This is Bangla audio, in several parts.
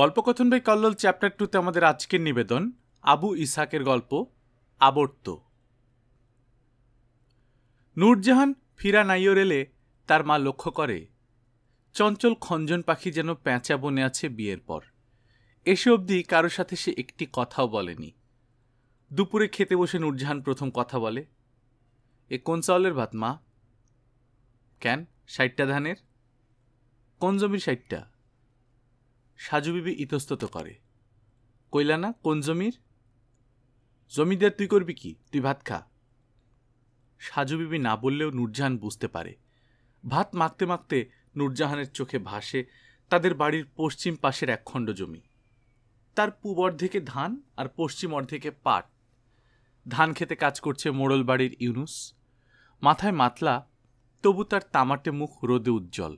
গল্পকথন বাই কল্লোল চ্যাপ্টার টুতে আমাদের আজকের নিবেদন আবু ইসাকের গল্প আবর্ত নূরজাহান ফিরা নাইয়র এলে তার মা লক্ষ্য করে চঞ্চল খঞ্জন পাখি যেন প্যাঁচা বনে আছে বিয়ের পর এসে অবধি কারোর সাথে সে একটি কথাও বলেনি দুপুরে খেতে বসে নূরজাহান প্রথম কথা বলে এ কোন চাউলের ভাত মা কেন ষাটটা ধানের কোন জমির ষাটটা সাজুবিবি ইতস্তত করে কইলানা কোন জমির জমিদার তুই করবি কি তুই ভাত খা সাজুবিবি না বললেও নূরজাহান বুঝতে পারে ভাত মাখতে মাখতে নূরজাহানের চোখে ভাসে তাদের বাড়ির পশ্চিম পাশের একখণ্ড জমি তার পূব অর্ধেকে ধান আর পশ্চিম অর্ধেকে পাট ধান খেতে কাজ করছে মোড়ল বাড়ির ইউনুস মাথায় মাতলা তবু তার তামাটে মুখ রোদে উজ্জ্বল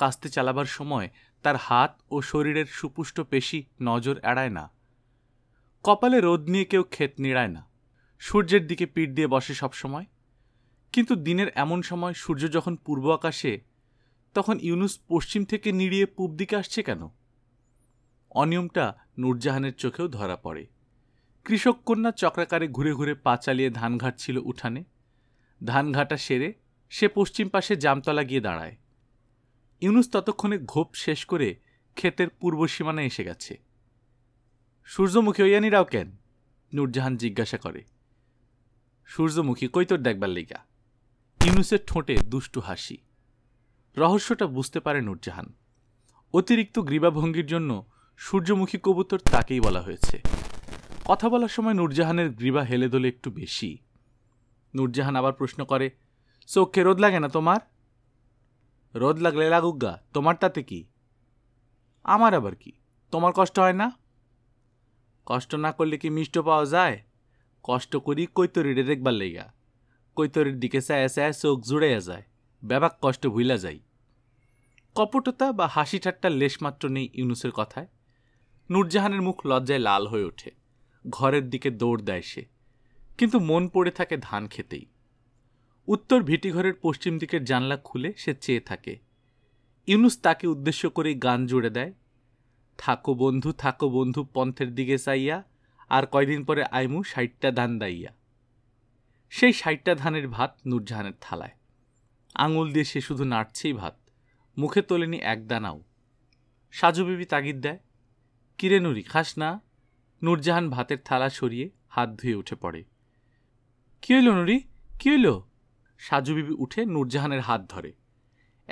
কাস্তে চালাবার সময় তার হাত ও শরীরের সুপুষ্ট পেশি নজর এড়ায় না কপালে রোদ নিয়ে কেউ ক্ষেত নিড়ায় না সূর্যের দিকে পিঠ দিয়ে বসে সবসময় কিন্তু দিনের এমন সময় সূর্য যখন পূর্ব আকাশে তখন ইউনুস পশ্চিম থেকে নিড়িয়ে পূব দিকে আসছে কেন অনিয়মটা নূরজাহানের চোখেও ধরা পড়ে কৃষক কন্যা চক্রাকারে ঘুরে ঘুরে পা চালিয়ে ধান ছিল উঠানে ধান ঘাটা সেরে সে পশ্চিম পাশে জামতলা গিয়ে দাঁড়ায় ইউনুস ততক্ষণে ঘোপ শেষ করে ক্ষেতের পূর্ব সীমানায় এসে গেছে সূর্যমুখী ওয়ানিরাও কেন নূরজাহান জিজ্ঞাসা করে সূর্যমুখী কৈতর দেখবার লিগা ইউনুসের ঠোঁটে দুষ্টু হাসি রহস্যটা বুঝতে পারে নূরজাহান অতিরিক্ত গ্রীবাভঙ্গির জন্য সূর্যমুখী কবুতর তাকেই বলা হয়েছে কথা বলার সময় নূরজাহানের গ্রীবা হেলে দোলে একটু বেশি নূরজাহান আবার প্রশ্ন করে চোখে রোদ লাগে না তোমার রোদ লাগলে গা তোমার তাতে কি আমার আবার কি তোমার কষ্ট হয় না কষ্ট না করলে কি মিষ্ট পাওয়া যায় কষ্ট করি রে দেখবার লেগা কৈতরির দিকে চায় চায় চোখ জুড়াইয়া যায় ব্যাপাক কষ্ট ভুইলা যাই কপটতা বা হাসি ঠাট্টার লেশমাত্র নেই ইউনুসের কথায় নূরজাহানের মুখ লজ্জায় লাল হয়ে ওঠে ঘরের দিকে দৌড় দেয় সে কিন্তু মন পড়ে থাকে ধান খেতেই উত্তর ভিটিঘরের পশ্চিম দিকের জানলা খুলে সে চেয়ে থাকে ইউনুস তাকে উদ্দেশ্য করেই গান জুড়ে দেয় থাকো বন্ধু থাকো বন্ধু পন্থের দিকে চাইয়া আর কয়দিন পরে আইমু ষাটটা ধান দাইয়া সেই ষাটটা ধানের ভাত নূরজাহানের থালায় আঙুল দিয়ে সে শুধু নাড়ছেই ভাত মুখে তোলেনি এক দানাও সাজু বিবি তাগিদ দেয় কিরে নুরি খাস না নূরজাহান ভাতের থালা সরিয়ে হাত ধুয়ে উঠে পড়ে কী হইল নুরি কী হইল সাজুবিবি উঠে নূরজাহানের হাত ধরে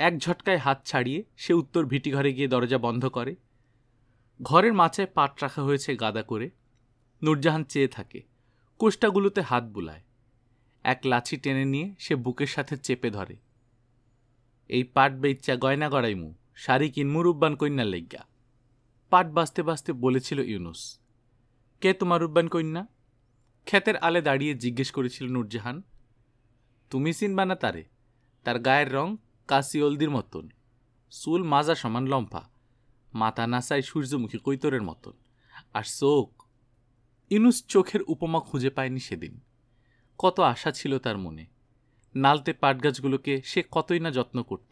এক ঝটকায় হাত ছাড়িয়ে সে উত্তর ভিটি ঘরে গিয়ে দরজা বন্ধ করে ঘরের মাচায় পাট রাখা হয়েছে গাদা করে নূরজাহান চেয়ে থাকে কোষ্টাগুলোতে হাত বুলায় এক লাছি টেনে নিয়ে সে বুকের সাথে চেপে ধরে এই পাট বেইচ্চা গয়না মু শাড়ি কিনমু রূপবান কন্যা লেগ্যা পাট বাঁচতে বাঁচতে বলেছিল ইউনুস কে তোমার রূপবান কন্যা ক্ষেতের আলে দাঁড়িয়ে জিজ্ঞেস করেছিল নূরজাহান তুমি চিনবা না তারে তার গায়ের রং কাশি অলদির মতন চুল মাজা সমান লম্ফা মাথা নাচায় সূর্যমুখী কৈতরের মতন আর চোখ ইনুস চোখের উপমা খুঁজে পায়নি সেদিন কত আশা ছিল তার মনে নালতে পাট গাছগুলোকে সে কতই না যত্ন করত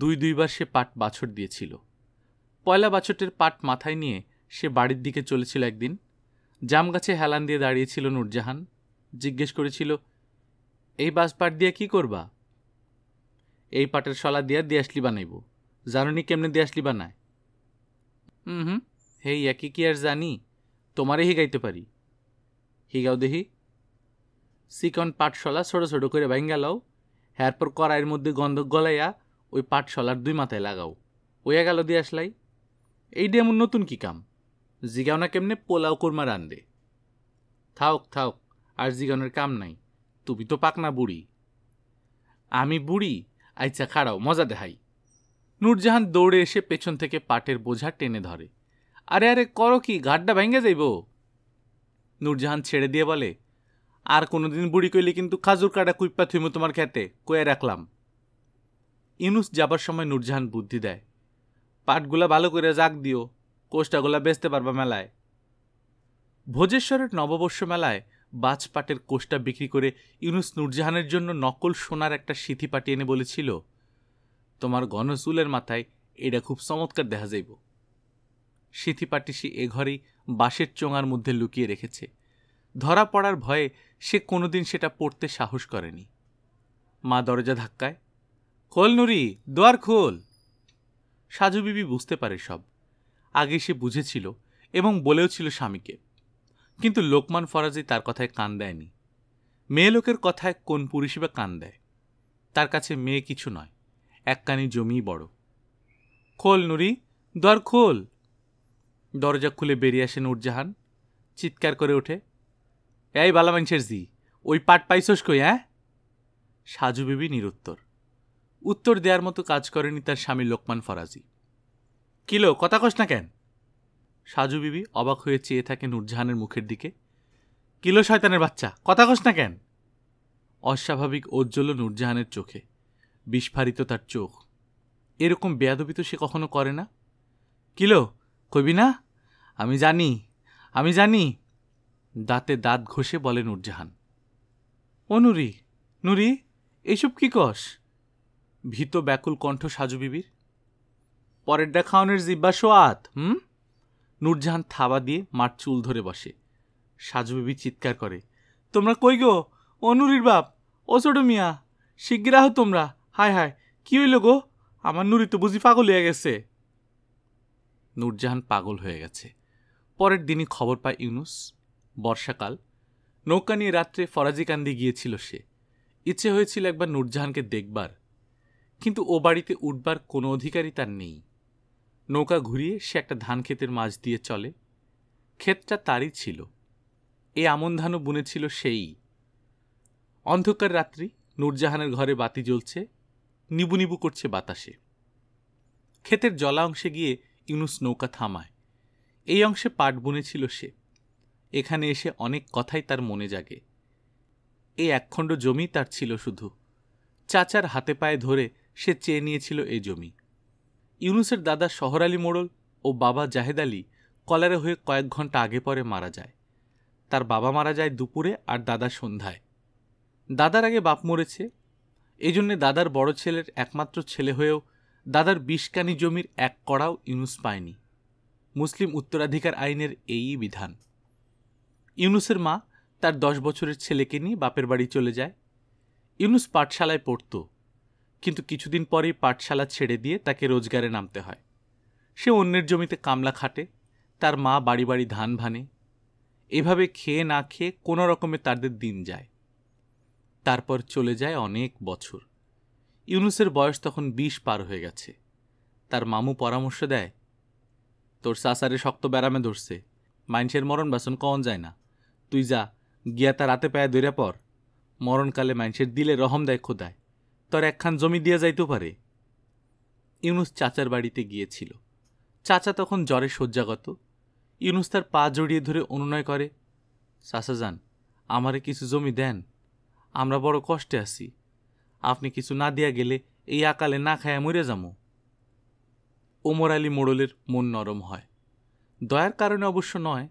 দুই দুইবার সে পাট বাছর দিয়েছিল পয়লা বাছরটের পাট মাথায় নিয়ে সে বাড়ির দিকে চলেছিল একদিন জাম গাছে হেলান দিয়ে দাঁড়িয়েছিল নূরজাহান জিজ্ঞেস করেছিল এই পাট দিয়ে কি করবা এই পাটের শলা দিয়ে দিয়াশলি বানাইব জাননি কেমনে দিয়াশলি বানায় হুম হুম হে একই কি আর জানি তোমারে হিগাইতে পারি হিগাও দেহি চিকন পাটশলা ছোটো ছোটো করে ভাঙ্গা লাও এরপর কড়াইয়ের মধ্যে গন্ধ গলাইয়া ওই পাটশলার দুই মাথায় লাগাও ওয়া গেল দিয়ে আসলাই ডে এমন নতুন কি কাম জিগাও না কেমনে পোলাও কোরমা রান্দে থাওক থাওক আর জিগানোর কাম নাই তুমি তো না বুড়ি আমি বুড়ি আইচা খাড়াও মজা দেখাই নূরজাহান দৌড়ে এসে পেছন থেকে পাটের বোঝা টেনে ধরে আরে আরে করো কি গাড্ডা ভেঙে যাইব নূরজাহান ছেড়ে দিয়ে বলে আর কোনোদিন বুড়ি কইলে কিন্তু খাজুর কাটা কুইপা থুইমু তোমার খেতে কয়ে রাখলাম ইউনুস যাবার সময় নূরজাহান বুদ্ধি দেয় পাটগুলা ভালো করে জাগ দিও কোষ্টাগুলা বেচতে পারবা মেলায় ভোজেশ্বরের নববর্ষ মেলায় বাজ পাটের কোষটা বিক্রি করে ইউনুস নুরজাহানের জন্য নকল সোনার একটা সিথি পাঠিয়ে এনে বলেছিল তোমার গণসুলের মাথায় এটা খুব চমৎকার দেখা যাইব সিথি পাটি সে এ ঘরেই বাঁশের চোঙার মধ্যে লুকিয়ে রেখেছে ধরা পড়ার ভয়ে সে কোনোদিন সেটা পড়তে সাহস করেনি মা দরজা ধাক্কায় খোল নুরি দোয়ার খোল সাজু বিবি বুঝতে পারে সব আগে সে বুঝেছিল এবং বলেও ছিল স্বামীকে কিন্তু লোকমান ফরাজি তার কথায় কান দেয়নি মেয়ে লোকের কথায় কোন পুরুষই বা কান দেয় তার কাছে মেয়ে কিছু নয় এককানি জমি বড় খোল নুরি দর খোল দরজা খুলে বেরিয়ে আসে নূরজাহান চিৎকার করে ওঠে এই বালা মানুষের জি ওই পাট পাইছস কই হ্যাঁ সাজু বিবি নিরুত্তর উত্তর দেওয়ার মতো কাজ করেনি তার স্বামী লোকমান ফরাজি কিলো কথা কস না কেন সাজু বিবি অবাক হয়ে চেয়ে থাকে নূরজাহানের মুখের দিকে কিলো শয়তানের বাচ্চা কথা কস না কেন অস্বাভাবিক উজ্জ্বল নূরজাহানের চোখে বিস্ফারিত তার চোখ এরকম বেয়াদবি তো সে কখনো করে না কিলো কবি না আমি জানি আমি জানি দাঁতে দাঁত ঘষে বলে নূরজাহান ও নুরি নুরি এসব কি কস ভীত ব্যাকুল কণ্ঠ সাজু বিবির পরের খাওয়ানোর জিব্বা সোয়াত হুম নূরজাহান থাবা দিয়ে মার চুল ধরে বসে সাজুবিবি চিৎকার করে তোমরা কই গো অনুরির বাপ ও ছোট মিয়া শিগগির আহ তোমরা হায় হায় কী হইল গো আমার নুরি তো বুঝি পাগল হয়ে গেছে নূরজাহান পাগল হয়ে গেছে পরের দিনই খবর পায় ইউনুস বর্ষাকাল নৌকা নিয়ে রাত্রে কান্দি গিয়েছিল সে ইচ্ছে হয়েছিল একবার নূরজাহানকে দেখবার কিন্তু ও বাড়িতে উঠবার কোনো অধিকারই তার নেই নৌকা ঘুরিয়ে সে একটা ধান ক্ষেতের মাঝ দিয়ে চলে ক্ষেতটা তারই ছিল এ আমন ধানও বুনেছিল সেই অন্ধকার রাত্রি নূরজাহানের ঘরে বাতি জ্বলছে নিবু নিবু করছে বাতাসে ক্ষেতের জলা অংশে গিয়ে ইউনুস নৌকা থামায় এই অংশে পাট বুনেছিল সে এখানে এসে অনেক কথাই তার মনে জাগে এই একখণ্ড জমি তার ছিল শুধু চাচার হাতে পায়ে ধরে সে চেয়ে নিয়েছিল এই জমি ইউনুসের দাদা শহর আলী মোড়ল ও বাবা জাহেদ আলী কলারে হয়ে কয়েক ঘন্টা আগে পরে মারা যায় তার বাবা মারা যায় দুপুরে আর দাদা সন্ধ্যায় দাদার আগে বাপ মরেছে এই জন্যে দাদার বড় ছেলের একমাত্র ছেলে হয়েও দাদার বিষকানি জমির এক কড়াও ইউনুস পায়নি মুসলিম উত্তরাধিকার আইনের এই বিধান ইউনুসের মা তার দশ বছরের ছেলেকে নিয়ে বাপের বাড়ি চলে যায় ইউনুস পাঠশালায় পড়তো কিন্তু কিছুদিন পরেই পাঠশালা ছেড়ে দিয়ে তাকে রোজগারে নামতে হয় সে অন্যের জমিতে কামলা খাটে তার মা বাড়ি বাড়ি ধান ভানে এভাবে খেয়ে না খেয়ে কোনো রকমে তাদের দিন যায় তারপর চলে যায় অনেক বছর ইউনুসের বয়স তখন বিশ পার হয়ে গেছে তার মামু পরামর্শ দেয় তোর সাসারে শক্ত ব্যারামে ধরছে মাইনসের মরণ বাসন কন যায় না তুই যা গিয়া তার রাতে পায়ে দৈরা পর মরণকালে মাইনসের দিলে রহম দেয় খোদায় তোর একখান জমি দিয়ে যাইতেও পারে ইউনুস চাচার বাড়িতে গিয়েছিল চাচা তখন জ্বরে শয্যাগত ইউনুস তার পা জড়িয়ে ধরে অনুনয় করে চাষা যান আমারে কিছু জমি দেন আমরা বড় কষ্টে আছি আপনি কিছু না দিয়া গেলে এই আকালে না খায়া মরে যামো ওমর আলী মোড়লের মন নরম হয় দয়ার কারণে অবশ্য নয়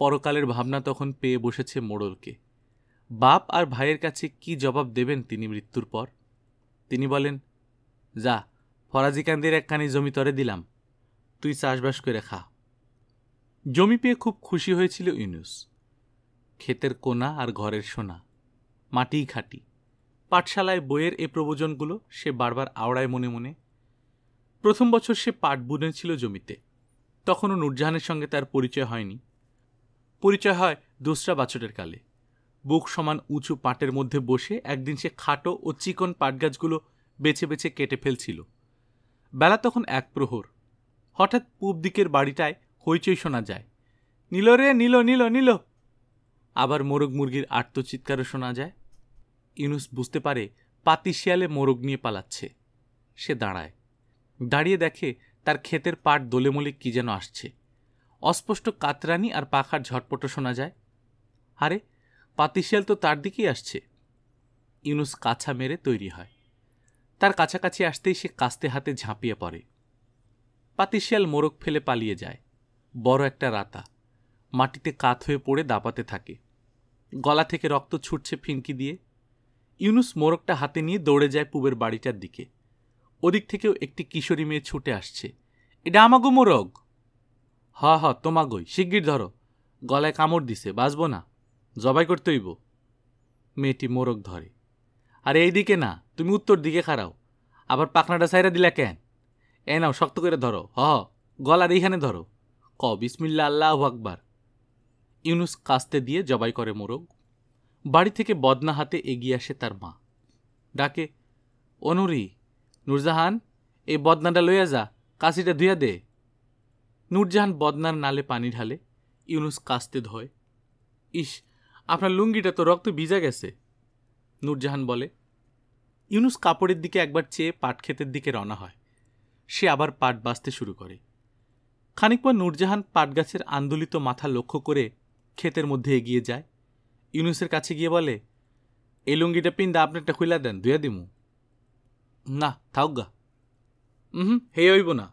পরকালের ভাবনা তখন পেয়ে বসেছে মোড়লকে বাপ আর ভাইয়ের কাছে কি জবাব দেবেন তিনি মৃত্যুর পর তিনি বলেন যা ফরাজিকান্দির একখানি জমি তরে দিলাম তুই চাষবাস করে খা জমি পেয়ে খুব খুশি হয়েছিল ইউনুস ক্ষেতের কোনা আর ঘরের সোনা মাটিই খাটি পাঠশালায় বইয়ের এ প্রবোজনগুলো সে বারবার আওড়ায় মনে মনে প্রথম বছর সে পাট বুনেছিল জমিতে তখনও নূরজাহানের সঙ্গে তার পরিচয় হয়নি পরিচয় হয় দোসরা বাছরের কালে বুক সমান উঁচু পাটের মধ্যে বসে একদিন সে খাটো ও চিকন পাটগাছগুলো বেছে বেছে কেটে ফেলছিল বেলা তখন এক প্রহর হঠাৎ পূব দিকের বাড়িটায় হইচই শোনা যায় নিল রে নিল নিল নিল আবার মোরগ মুরগির আত্মচিৎকারও শোনা যায় ইনুস বুঝতে পারে পাতি শিয়ালে মোরগ নিয়ে পালাচ্ছে সে দাঁড়ায় দাঁড়িয়ে দেখে তার ক্ষেতের পাট দোলেমলে কী যেন আসছে অস্পষ্ট কাতরানি আর পাখার ঝটপটও শোনা যায় আরে পাতিশিয়াল তো তার দিকেই আসছে ইউনুস কাছা মেরে তৈরি হয় তার কাছাকাছি আসতেই সে কাস্তে হাতে ঝাঁপিয়ে পড়ে পাতিশিয়াল মোরগ ফেলে পালিয়ে যায় বড় একটা রাতা মাটিতে কাত হয়ে পড়ে দাপাতে থাকে গলা থেকে রক্ত ছুটছে ফিনকি দিয়ে ইউনুস মোরগটা হাতে নিয়ে দৌড়ে যায় পুবের বাড়িটার দিকে ওদিক থেকেও একটি কিশোরী মেয়ে ছুটে আসছে এটা আমাগো মোরগ হ হ্যাঁ, হ হ্যাঁ, তোমাগোই শিগগির ধরো গলায় কামড় দিছে বাঁচব না জবাই করতে হইব মেয়েটি মোরগ ধরে আর এই দিকে না তুমি উত্তর দিকে খাড়াও আবার পাখনাটা সাইরা দিলা কেন এ নাও শক্ত করে ধরো হ গলার এইখানে ধরো ক বিসমিল্লা আল্লাহ আকবার ইউনুস কাস্তে দিয়ে জবাই করে মোরগ বাড়ি থেকে বদনা হাতে এগিয়ে আসে তার মা ডাকে অনুরি নূরজাহান এই বদনাটা লইয়া যা কাশিটা ধুইয়া দে নূরজাহান বদনার নালে পানি ঢালে ইউনুস কাস্তে ধয় ইস আপনার লুঙ্গিটা তো রক্ত ভিজা গেছে নূরজাহান বলে ইউনুস কাপড়ের দিকে একবার চেয়ে পাট ক্ষেতের দিকে রওনা হয় সে আবার পাট বাঁচতে শুরু করে খানিক পর নূরজাহান গাছের আন্দোলিত মাথা লক্ষ্য করে ক্ষেতের মধ্যে এগিয়ে যায় ইউনুসের কাছে গিয়ে বলে এই লুঙ্গিটা পিন্দা আপনারটা খুইলা দেন দুয়া দিমু না থাউগা হুম হে হইব না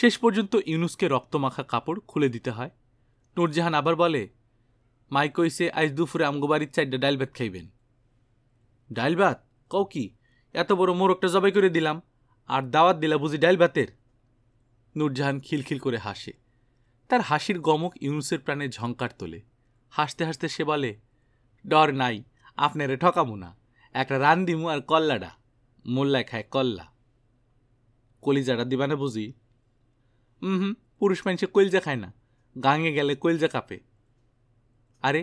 শেষ পর্যন্ত ইউনুসকে রক্তমাখা কাপড় খুলে দিতে হয় নূরজাহান আবার বলে মাই কইছে আজ দুপুরে আমগো বাড়ির চারটা ডাইল ভাত খাইবেন ডাইল ভাত কও কি এত বড় মোরগটা জবাই করে দিলাম আর দাওয়াত দিলা বুঝি ডাইল ভাতের নূরজাহান খিলখিল করে হাসে তার হাসির গমক ইউনুসের প্রাণে ঝঙ্কার তোলে হাসতে হাসতে সে বলে ডর নাই আপনারে ঠকামু না একটা রান দিমু আর কল্লাডা মোল্লায় খায় কল্লা কলিজাটা দিবানে বুঝি হুম পুরুষ মানুষে কলজা খায় না গাঙে গেলে কলজা কাঁপে আরে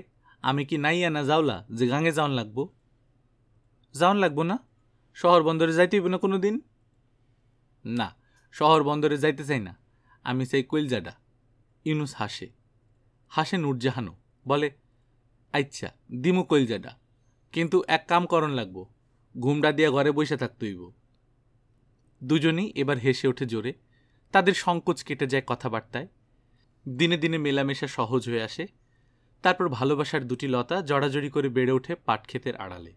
আমি কি নাইয়া না যাওলা যে গাঙে যাওন লাগবো যাওন লাগবো না শহর বন্দরে যাইতে হইব না কোনো দিন না শহর বন্দরে যাইতে চাই না আমি চাই কইলজাডা ইউনুস হাসে হাসে নুরজাহানও বলে আচ্ছা দিমু কইলজাডা কিন্তু এক কাম করণ লাগবো ঘুমটা দিয়া ঘরে বসে থাকতে হইব দুজনেই এবার হেসে ওঠে জোরে তাদের সংকোচ কেটে যায় কথাবার্তায় দিনে দিনে মেলামেশা সহজ হয়ে আসে তারপর ভালোবাসার দুটি লতা জড়াজড়ি করে বেড়ে ওঠে পাটক্ষেতের আড়ালে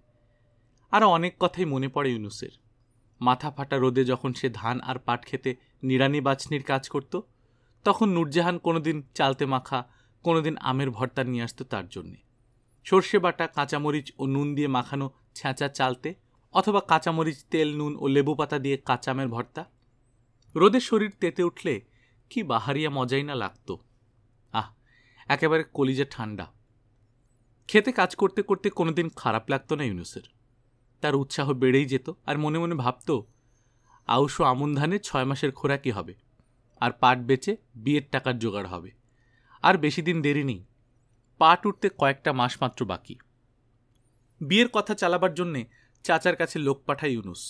আরও অনেক কথাই মনে পড়ে ইউনুসের মাথা ফাটা রোদে যখন সে ধান আর পাট খেতে নিড়ানি বাছনির কাজ করত তখন নূরজাহান কোনোদিন চালতে মাখা কোনোদিন আমের ভর্তা নিয়ে আসতো তার জন্যে সর্ষে বাটা কাঁচামরিচ ও নুন দিয়ে মাখানো ছ্যাঁচা চালতে অথবা কাঁচামরিচ তেল নুন ও লেবু পাতা দিয়ে কাঁচামের ভর্তা রোদে শরীর তেতে উঠলে কি বাহারিয়া মজাই না লাগতো একেবারে কলিজে ঠান্ডা খেতে কাজ করতে করতে কোনো দিন খারাপ লাগতো না ইউনুসের তার উৎসাহ বেড়েই যেত আর মনে মনে ভাবত আউশ আমন ধানের ছয় মাসের খোরাকি হবে আর পাট বেচে বিয়ের টাকার জোগাড় হবে আর বেশি দিন দেরি নেই পাট উঠতে কয়েকটা মাস মাত্র বাকি বিয়ের কথা চালাবার জন্যে চাচার কাছে লোক পাঠায় ইউনুস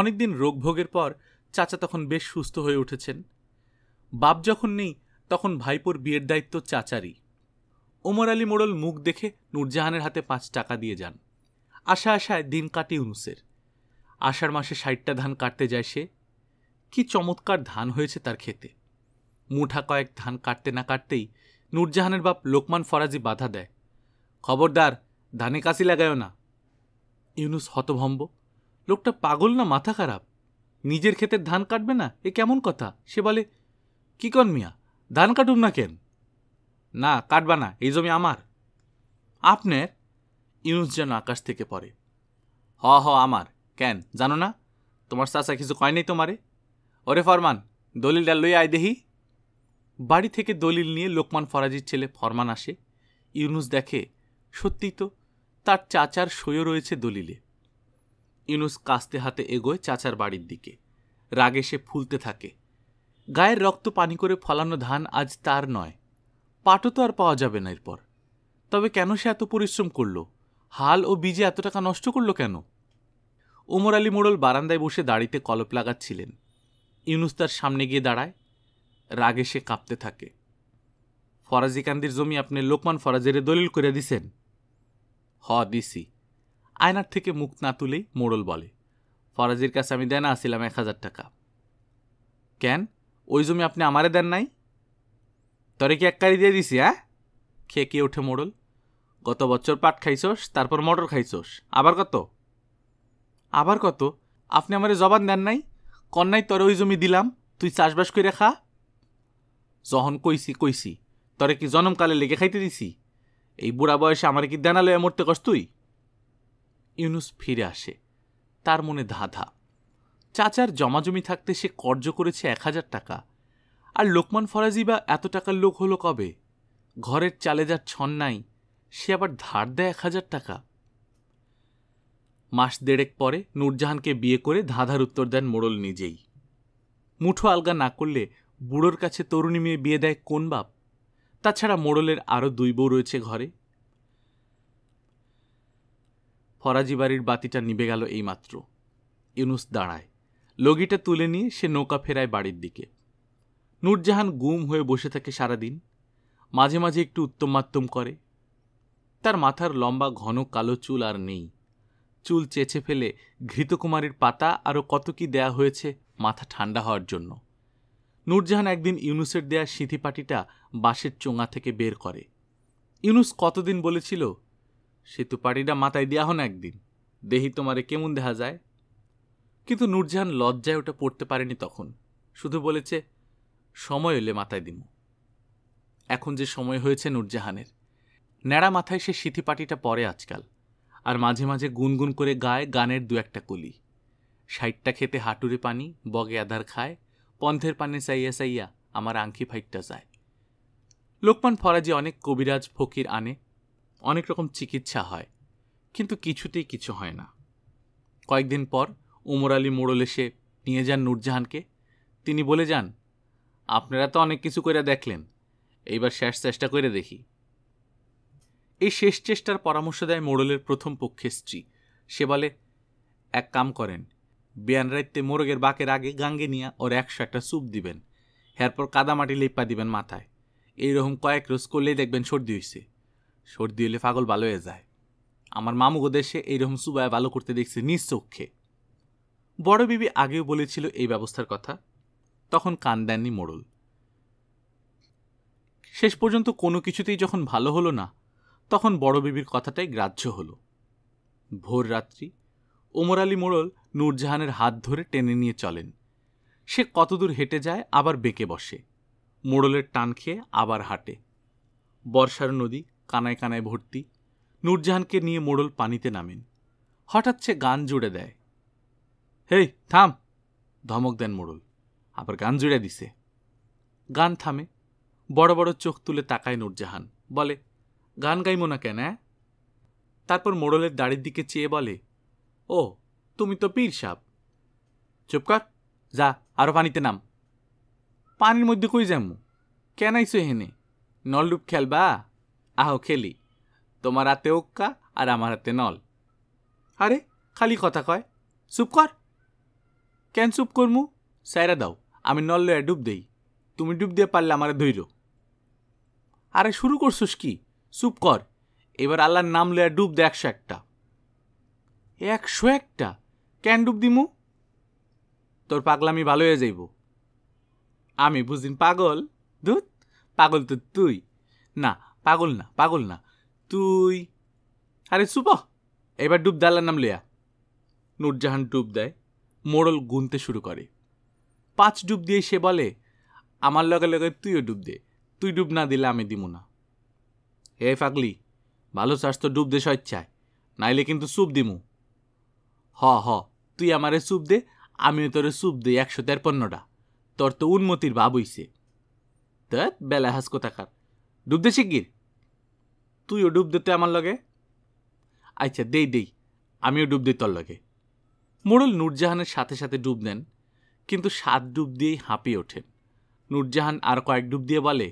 অনেকদিন রোগভোগের পর চাচা তখন বেশ সুস্থ হয়ে উঠেছেন বাপ যখন নেই তখন ভাইপোর বিয়ের দায়িত্ব চাচারই ওমর আলী মোড়ল মুখ দেখে নূরজাহানের হাতে পাঁচ টাকা দিয়ে যান আশা আশায় দিন কাটে ইউনুসের আষাঢ় মাসে ষাটটা ধান কাটতে যায় সে কি চমৎকার ধান হয়েছে তার খেতে মুঠা কয়েক ধান কাটতে না কাটতেই নূরজাহানের বাপ লোকমান ফরাজি বাধা দেয় খবরদার ধানে কাশি লাগায়ও না ইউনুস হতভম্ব লোকটা পাগল না মাথা খারাপ নিজের ক্ষেতের ধান কাটবে না এ কেমন কথা সে বলে কি কন মিয়া ধান কাটুন না কেন না কাটবা না এই জমি আমার আপনার ইউনুস যেন আকাশ থেকে পড়ে হ হ আমার কেন জানো না তোমার চাচা কিছু কয় তোমারে ওরে ফরমান দলিলটা লই আয় দেহি বাড়ি থেকে দলিল নিয়ে লোকমান ফরাজির ছেলে ফরমান আসে ইউনুস দেখে সত্যিই তো তার চাচার সইও রয়েছে দলিলে ইউনুস কাস্তে হাতে এগোয় চাচার বাড়ির দিকে রাগে সে ফুলতে থাকে গায়ের রক্ত পানি করে ফলানো ধান আজ তার নয় পাটও তো আর পাওয়া যাবে না এরপর তবে কেন সে এত পরিশ্রম করল হাল ও বীজে এত টাকা নষ্ট করল কেন উমর আলী মোড়ল বারান্দায় বসে দাড়িতে কলপ লাগাচ্ছিলেন ইউনুস তার সামনে গিয়ে দাঁড়ায় রাগে সে কাঁপতে থাকে ফরাজি কান্দির জমি আপনি লোকমান ফরাজেরে দলিল করে দিছেন হ দিসি আয়নার থেকে মুখ না তুলেই মোড়ল বলে ফরাজির কাছে আমি দেনা আসিলাম এক হাজার টাকা কেন ওই জমি আপনি আমারে দেন নাই তরে কি কারি দিয়ে দিছি হ্যাঁ খেয়ে কে ওঠে মোড়ল গত বছর পাট খাইছোস তারপর মটর খাইছোস আবার কত আবার কত আপনি আমারে জবান দেন নাই কন্যাই তরে ওই জমি দিলাম তুই চাষবাস করে খা যখন কইছি কইছি তরে কি জনমকালে লেগে খাইতে দিছি এই বুড়া বয়সে আমার কি দেনালয়ে মরতে কস তুই ইউনুস ফিরে আসে তার মনে ধাধা চাচার জমাজমি থাকতে সে কর্জ করেছে এক হাজার টাকা আর লোকমান ফরাজি বা এত টাকার লোক হলো কবে ঘরের চালে যার ছন নাই সে আবার ধার দেয় এক হাজার টাকা মাস দেড়েক পরে নূরজাহানকে বিয়ে করে ধাঁধার উত্তর দেন মোড়ল নিজেই মুঠো আলগা না করলে বুড়োর কাছে তরুণী মেয়ে বিয়ে দেয় কোন বাপ তাছাড়া মোড়লের আরও দুই বউ রয়েছে ঘরে ফরাজি বাড়ির বাতিটা নিবে গেল এইমাত্র ইউনুস দাঁড়ায় লগিটা তুলে নিয়ে সে নৌকা ফেরায় বাড়ির দিকে নূরজাহান গুম হয়ে বসে থাকে সারাদিন মাঝে মাঝে একটু উত্তমাত্তম করে তার মাথার লম্বা ঘন কালো চুল আর নেই চুল চেঁচে ফেলে ঘৃতকুমারীর পাতা আরও কত কি দেয়া হয়েছে মাথা ঠান্ডা হওয়ার জন্য নূরজাহান একদিন ইউনুসের দেয়া সিঁথিপাটিটা বাঁশের চোঙা থেকে বের করে ইউনুস কতদিন বলেছিল সেতু পাটিটা মাথায় দেয়া হন একদিন দেহি তোমারে কেমন দেখা যায় কিন্তু নূরজাহান লজ্জায় ওটা পড়তে পারেনি তখন শুধু বলেছে সময় এলে মাথায় দিমু এখন যে সময় হয়েছে নূরজাহানের ন্যাড়া মাথায় সে সিথিপাটিটা পরে আজকাল আর মাঝে মাঝে গুনগুন করে গায়ে গানের দু একটা কলি ষাটটা খেতে হাঁটুরে পানি বগে আধার খায় পন্থের পানে চাইয়া চাইয়া আমার আংখি ফাইটটা যায় লোকমান ফরাজি অনেক কবিরাজ ফকির আনে অনেক রকম চিকিৎসা হয় কিন্তু কিছুতেই কিছু হয় না কয়েকদিন পর ওমর আলী মোড়ল এসে নিয়ে যান নূরজাহানকে তিনি বলে যান আপনারা তো অনেক কিছু করে দেখলেন এইবার শেষ চেষ্টা করে দেখি এই শেষ চেষ্টার পরামর্শ দেয় মোড়লের প্রথম পক্ষের স্ত্রী সে বলে এক কাম করেন বিয়ান রাইতে মোরগের বাকের আগে গাঙ্গে নিয়ে ওর একশো একটা স্যুপ দিবেন এরপর কাদামাটি লেপা দিবেন মাথায় এইরকম কয়েক রোজ করলেই দেখবেন সর্দি হয়েছে সর্দি হলে পাগল ভালো হয়ে যায় আমার মামুগো দেশে এইরকম সুবায় ভালো করতে দেখছে নিজ চক্ষে বড় বিবি আগেও বলেছিল এই ব্যবস্থার কথা তখন কান দেননি মোড়ল শেষ পর্যন্ত কোনো কিছুতেই যখন ভালো হলো না তখন বড় বিবির কথাটাই গ্রাহ্য হলো ভোর রাত্রি ওমর আলী মোড়ল নূরজাহানের হাত ধরে টেনে নিয়ে চলেন সে কতদূর হেঁটে যায় আবার বেঁকে বসে মোড়লের টান খেয়ে আবার হাঁটে বর্ষার নদী কানায় কানায় ভর্তি নূরজাহানকে নিয়ে মোড়ল পানিতে নামেন হঠাৎ সে গান জুড়ে দেয় হেই থাম ধমক দেন মোড়ল আবার গান জুড়ে দিছে গান থামে বড় বড় চোখ তুলে তাকায় নূরজাহান বলে গান গাইমো না কেন তারপর মোড়লের দাড়ির দিকে চেয়ে বলে ও তুমি তো পীর সাপ চুপ কর যা আরও পানিতে নাম পানির মধ্যে কই যাম কেন আইসো হেনে নলডুব খেলবা আহ খেলি তোমার হাতে ওক্কা আর আমার হাতে নল আরে খালি কথা কয় চুপ কর কেন চুপ করমু সাইরা দাও আমি নল লয়ে ডুব দেই তুমি ডুব দিয়ে পারলে আমারে ধৈর্য আরে শুরু করছুস কি চুপ কর এবার আল্লাহর নাম লয়া ডুব দে একশো একটা একশো একটা কেন ডুব দিমু তোর পাগলামি ভালো হয়ে যাইব আমি বুঝদিন পাগল দুধ পাগল তো তুই না পাগল না পাগল না তুই আরে চুপ এবার ডুব দে আল্লাহর নাম লয়া নুরজাহান ডুব দেয় মোড়ল গুনতে শুরু করে পাঁচ ডুব দিয়ে সে বলে আমার লগে লগে তুইও ডুব দে তুই ডুব না দিলে আমি দিব না হে ফাগলি ভালো চাষ তো ডুব দে স্বেচ্ছায় নাইলে কিন্তু সুপ দিমু হ হ তুই আমারে সুপ দে আমিও তোরে সুপ দে একশো তেরপন্নটা তোর তো উন্মতির ভাব হইছে দেখ বেলা হাস কোথাকার ডুব দে শিগগির তুইও ডুব দে তো আমার লগে আচ্ছা দেই দেই আমিও ডুব দিই তোর লগে মোড়ল নূরজাহানের সাথে সাথে ডুব দেন কিন্তু সাত ডুব দিয়েই হাঁপিয়ে ওঠেন নূরজাহান আর কয়েক ডুব দিয়ে বলে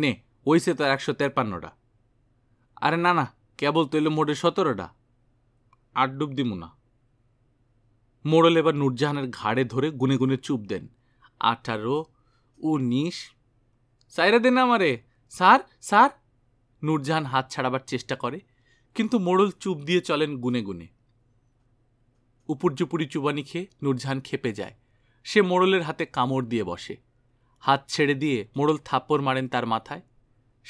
নে ওইসে তার একশো তেরপান্নটা আরে না না কেবল তৈল মোড়ে সতেরোটা আট ডুব দিমু না মোড়ল এবার নূরজাহানের ঘাড়ে ধরে গুনে গুনে চুপ দেন আঠারো উনিশ সাইরা দেন আমারে স্যার স্যার নূরজাহান হাত ছাড়াবার চেষ্টা করে কিন্তু মোড়ল চুপ দিয়ে চলেন গুনে গুনে উপর্যুপুরি চুবানি খেয়ে নূরজাহান খেপে যায় সে মোড়লের হাতে কামড় দিয়ে বসে হাত ছেড়ে দিয়ে মোড়ল থাপ্পড় মারেন তার মাথায়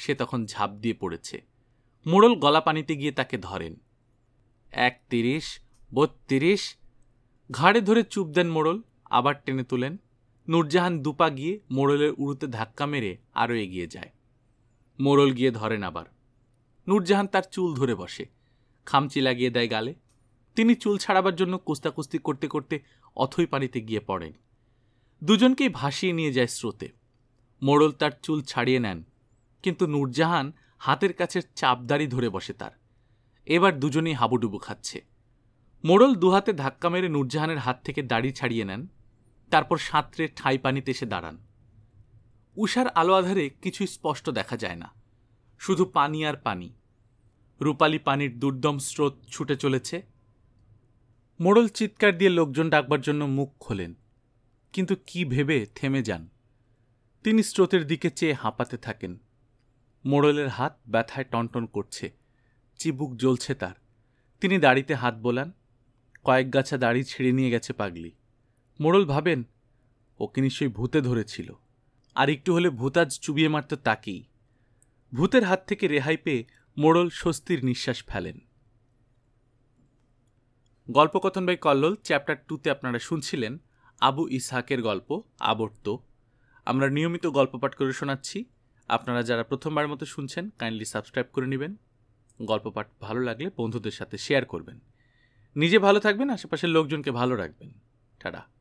সে তখন ঝাঁপ দিয়ে পড়েছে মোড়ল গলা পানিতে গিয়ে তাকে ধরেন এক তিরিশ বত্রিশ ঘাড়ে ধরে চুপ দেন মোড়ল আবার টেনে তোলেন নূরজাহান দুপা গিয়ে মোড়লের উড়ুতে ধাক্কা মেরে আরও এগিয়ে যায় মোড়ল গিয়ে ধরেন আবার নূরজাহান তার চুল ধরে বসে খামচি লাগিয়ে দেয় গালে তিনি চুল ছাড়াবার জন্য কুস্তাকুস্তি করতে করতে অথই পানিতে গিয়ে পড়েন দুজনকেই ভাসিয়ে নিয়ে যায় স্রোতে মোড়ল তার চুল ছাড়িয়ে নেন কিন্তু নূরজাহান হাতের কাছে চাপদাড়ি ধরে বসে তার এবার দুজনেই হাবুডুবু খাচ্ছে মোড়ল দুহাতে ধাক্কা মেরে নূরজাহানের হাত থেকে দাড়ি ছাড়িয়ে নেন তারপর সাঁতরে ঠাই পানিতে এসে দাঁড়ান উষার আলো আধারে কিছুই স্পষ্ট দেখা যায় না শুধু পানি আর পানি রূপালি পানির দুর্দম স্রোত ছুটে চলেছে মোড়ল চিৎকার দিয়ে লোকজন ডাকবার জন্য মুখ খোলেন কিন্তু কি ভেবে থেমে যান তিনি স্রোতের দিকে চেয়ে হাঁপাতে থাকেন মোড়লের হাত ব্যথায় টনটন করছে চিবুক জ্বলছে তার তিনি দাড়িতে হাত বোলান কয়েক গাছা দাড়ি ছিঁড়ে নিয়ে গেছে পাগলি মোড়ল ভাবেন ওকে নিশ্চয়ই ভূতে ধরেছিল আর একটু হলে ভূতাজ চুবিয়ে মারত তাকেই ভূতের হাত থেকে রেহাই পেয়ে মোড়ল স্বস্তির নিঃশ্বাস ফেলেন গল্পকথন বাই কল্লোল চ্যাপ্টার টুতে আপনারা শুনছিলেন আবু ইসহাকের গল্প আবর্ত আমরা নিয়মিত গল্প পাঠ করে শোনাচ্ছি আপনারা যারা প্রথমবার মতো শুনছেন কাইন্ডলি সাবস্ক্রাইব করে নেবেন গল্প পাঠ ভালো লাগলে বন্ধুদের সাথে শেয়ার করবেন নিজে ভালো থাকবেন আশেপাশের লোকজনকে ভালো রাখবেন টাটা